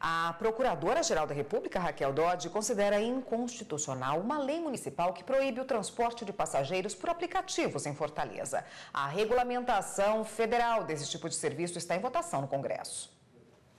A Procuradora-Geral da República, Raquel Dodge, considera inconstitucional uma lei municipal que proíbe o transporte de passageiros por aplicativos em Fortaleza. A regulamentação federal desse tipo de serviço está em votação no Congresso.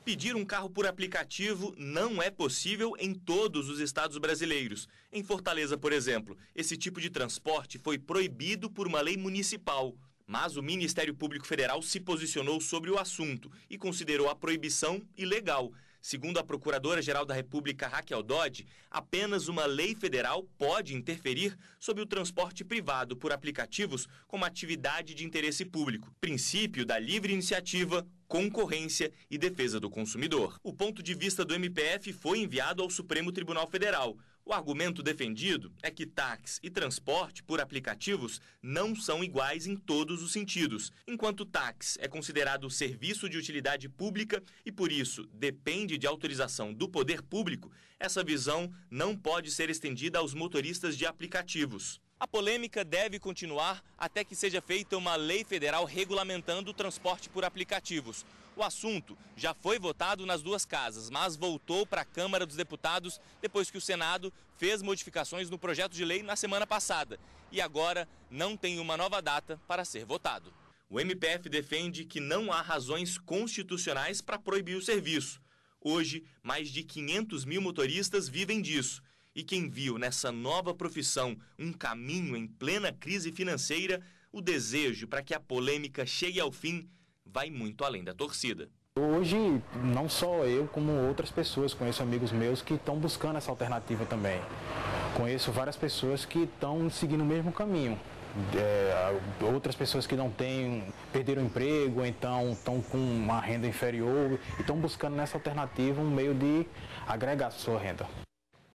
Pedir um carro por aplicativo não é possível em todos os estados brasileiros. Em Fortaleza, por exemplo, esse tipo de transporte foi proibido por uma lei municipal. Mas o Ministério Público Federal se posicionou sobre o assunto e considerou a proibição ilegal. Segundo a Procuradora-Geral da República, Raquel Dodge, apenas uma lei federal pode interferir sobre o transporte privado por aplicativos como atividade de interesse público, princípio da livre iniciativa Concorrência e Defesa do Consumidor. O ponto de vista do MPF foi enviado ao Supremo Tribunal Federal. O argumento defendido é que táxi e transporte por aplicativos não são iguais em todos os sentidos. Enquanto táxi é considerado serviço de utilidade pública e, por isso, depende de autorização do poder público, essa visão não pode ser estendida aos motoristas de aplicativos. A polêmica deve continuar até que seja feita uma lei federal regulamentando o transporte por aplicativos. O assunto já foi votado nas duas casas, mas voltou para a Câmara dos Deputados depois que o Senado fez modificações no projeto de lei na semana passada. E agora não tem uma nova data para ser votado. O MPF defende que não há razões constitucionais para proibir o serviço. Hoje, mais de 500 mil motoristas vivem disso e quem viu nessa nova profissão um caminho em plena crise financeira, o desejo para que a polêmica chegue ao fim vai muito além da torcida. Hoje, não só eu, como outras pessoas, conheço amigos meus que estão buscando essa alternativa também. Conheço várias pessoas que estão seguindo o mesmo caminho. É, outras pessoas que não têm, perderam o emprego, então estão com uma renda inferior e estão buscando nessa alternativa um meio de agregar sua renda.